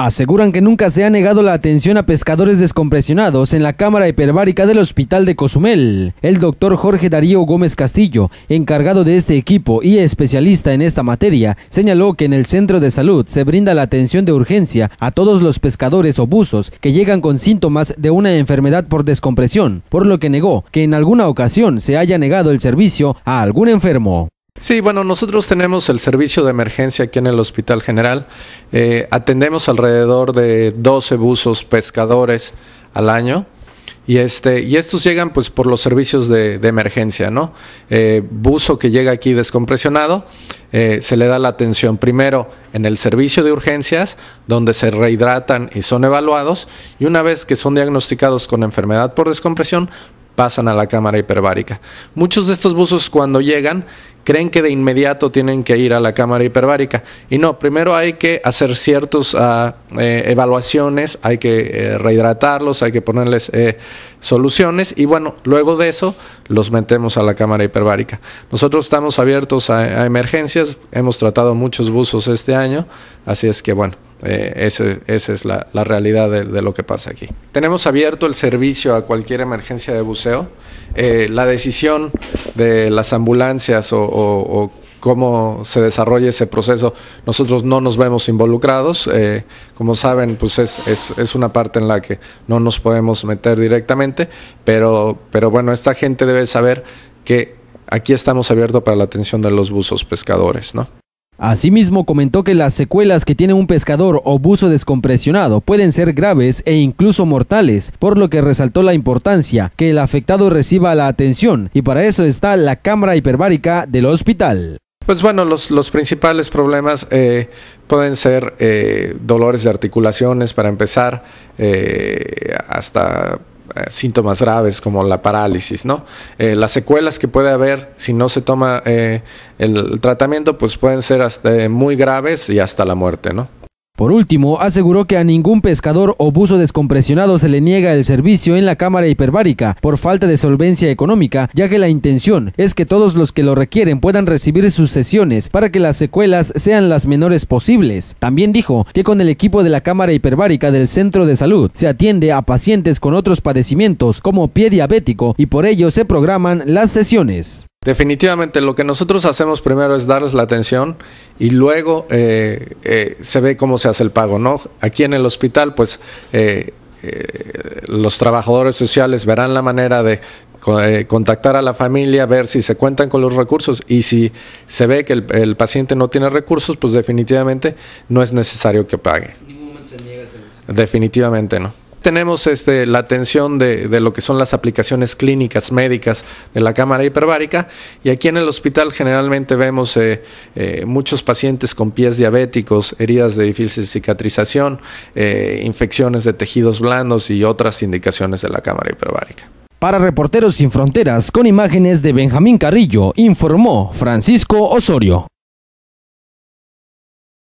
Aseguran que nunca se ha negado la atención a pescadores descompresionados en la cámara hiperbárica del Hospital de Cozumel. El doctor Jorge Darío Gómez Castillo, encargado de este equipo y especialista en esta materia, señaló que en el centro de salud se brinda la atención de urgencia a todos los pescadores o buzos que llegan con síntomas de una enfermedad por descompresión, por lo que negó que en alguna ocasión se haya negado el servicio a algún enfermo. Sí, bueno, nosotros tenemos el servicio de emergencia aquí en el Hospital General. Eh, atendemos alrededor de 12 buzos pescadores al año. Y, este, y estos llegan pues por los servicios de, emergencia, ¿no? Eh, buzo que llega aquí descompresionado, eh, se le da la atención primero en el servicio de urgencias, donde se rehidratan y son evaluados, y una vez que son diagnosticados con enfermedad por descompresión, pasan a la cámara hiperbárica. Muchos de estos buzos cuando llegan creen que de inmediato tienen que ir a la cámara hiperbárica. Y no, primero hay que hacer ciertas ah, eh, evaluaciones, hay que eh, rehidratarlos, hay que ponerles eh, soluciones y bueno, luego de eso los metemos a la cámara hiperbárica. Nosotros estamos abiertos a emergencias, hemos tratado muchos buzos este año, así es que bueno. Eh, esa es la, realidad de, lo que pasa aquí. Tenemos abierto el servicio a cualquier emergencia de buceo. Eh, la decisión de las ambulancias o, cómo se desarrolla ese proceso. Nosotros no nos vemos involucrados. Eh, como saben, pues es, una parte en la que no nos podemos meter directamente, pero, bueno, esta gente debe saber que aquí estamos abiertos para la atención de los buzos pescadores, ¿no? Asimismo, comentó que las secuelas que tiene un pescador o buzo descompresionado pueden ser graves e incluso mortales, por lo que resaltó la importancia que el afectado reciba la atención y para eso está la cámara hiperbárica del hospital. Pues bueno, los, principales problemas eh, pueden ser eh, dolores de articulaciones para empezar, eh, hasta eh, síntomas graves como la parálisis, ¿no? Eh, las secuelas que puede haber si no se toma eh, el tratamiento, pues pueden ser hasta, muy graves y hasta la muerte, ¿no? Por último, aseguró que a ningún pescador o buzo descompresionado se le niega el servicio en la cámara hiperbárica por falta de solvencia económica, ya que la intención es que todos los que lo requieren puedan recibir sus sesiones para que las secuelas sean las menores posibles. También dijo que con el equipo de la cámara hiperbárica del centro de salud se atiende a pacientes con otros padecimientos como pie diabético y por ello se programan las sesiones. Definitivamente, lo que nosotros hacemos primero es darles la atención y luego eh, eh, se ve cómo se hace el pago, ¿no? Aquí en el hospital, pues eh, los trabajadores sociales verán la manera de contactar a la familia, ver si se cuentan con los recursos y si se ve que el, paciente no tiene recursos, pues definitivamente no es necesario que pague. Definitivamente no tenemos este, la atención de, lo que son las aplicaciones clínicas, médicas de la cámara hiperbárica y aquí en el hospital generalmente vemos eh, eh, muchos pacientes con pies diabéticos, heridas de difícil cicatrización, eh, infecciones de tejidos blandos y otras indicaciones de la cámara hiperbárica. Para Reporteros Sin Fronteras, con imágenes de Benjamín Carrillo, informó Francisco Osorio.